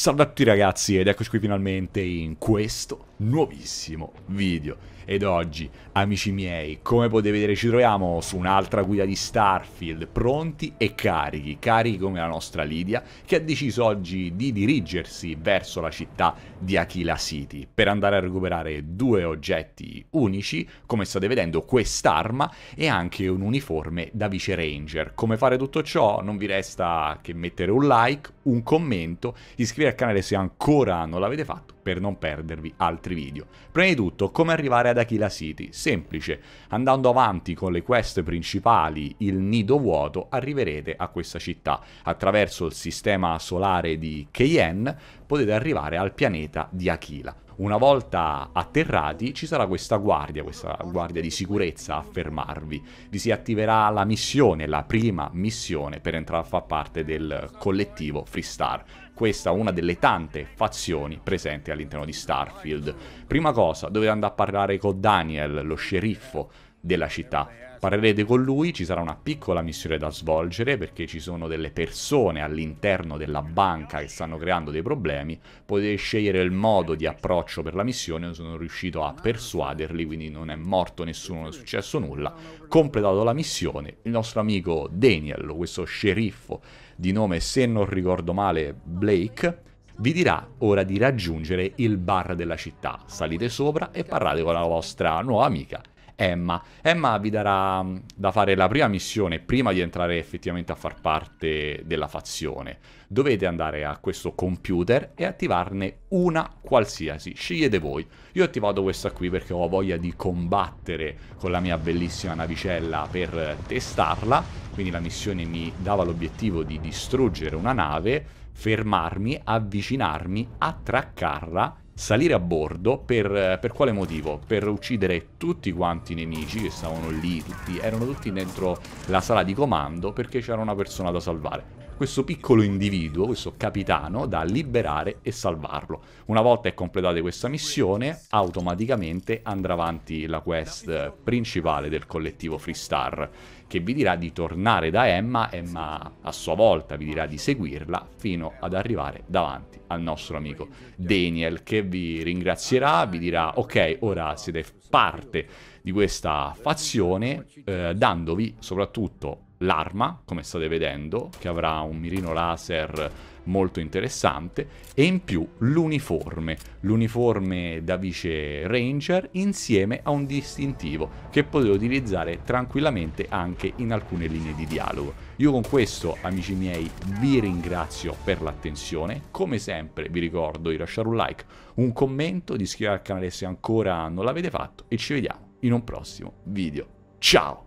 Salve a tutti ragazzi ed eccoci qui finalmente in questo nuovissimo video Ed oggi, amici miei, come potete vedere ci troviamo su un'altra guida di Starfield Pronti e carichi, carichi come la nostra Lidia Che ha deciso oggi di dirigersi verso la città di Aquila City Per andare a recuperare due oggetti unici Come state vedendo quest'arma e anche un uniforme da vice ranger Come fare tutto ciò? Non vi resta che mettere un like, un commento, iscrivervi al canale se ancora non l'avete fatto per non perdervi altri video. Prima di tutto, come arrivare ad Aquila City? Semplice, andando avanti con le quest principali, il nido vuoto, arriverete a questa città. Attraverso il sistema solare di Keyen potete arrivare al pianeta di Aquila. Una volta atterrati ci sarà questa guardia, questa guardia di sicurezza a fermarvi. Vi si attiverà la missione, la prima missione per entrare a far parte del collettivo Freestar. Questa è una delle tante fazioni presenti presenti all'interno di Starfield. Prima cosa, dovete andare a parlare con Daniel, lo sceriffo della città. Parlerete con lui, ci sarà una piccola missione da svolgere perché ci sono delle persone all'interno della banca che stanno creando dei problemi. Potete scegliere il modo di approccio per la missione, sono riuscito a persuaderli, quindi non è morto nessuno, non è successo nulla. Completato la missione, il nostro amico Daniel, questo sceriffo di nome, se non ricordo male, Blake, vi dirà ora di raggiungere il bar della città. Salite sopra e parlate con la vostra nuova amica Emma. Emma vi darà mm, da fare la prima missione prima di entrare effettivamente a far parte della fazione. Dovete andare a questo computer e attivarne una qualsiasi, scegliete voi. Io ho attivato questa qui perché ho voglia di combattere con la mia bellissima navicella per testarla, quindi la missione mi dava l'obiettivo di distruggere una nave, fermarmi, avvicinarmi, attraccarla salire a bordo per, per, quale motivo? Per uccidere tutti quanti i nemici che stavano lì, tutti, erano tutti dentro la sala di comando perché c'era una persona da salvare questo piccolo individuo, questo capitano, da liberare e salvarlo. Una volta è completata questa missione, automaticamente andrà avanti la quest principale del collettivo Freestar, che vi dirà di tornare da Emma, Emma a sua volta vi dirà di seguirla fino ad arrivare davanti al nostro amico Daniel, che vi ringrazierà, vi dirà ok, ora siete parte di questa fazione, eh, dandovi soprattutto l'arma, come state vedendo, che avrà un mirino laser molto interessante, e in più l'uniforme, l'uniforme da vice ranger insieme a un distintivo che potete utilizzare tranquillamente anche in alcune linee di dialogo. Io con questo, amici miei, vi ringrazio per l'attenzione, come sempre vi ricordo di lasciare un like, un commento, di iscrivervi al canale se ancora non l'avete fatto e ci vediamo in un prossimo video. Ciao!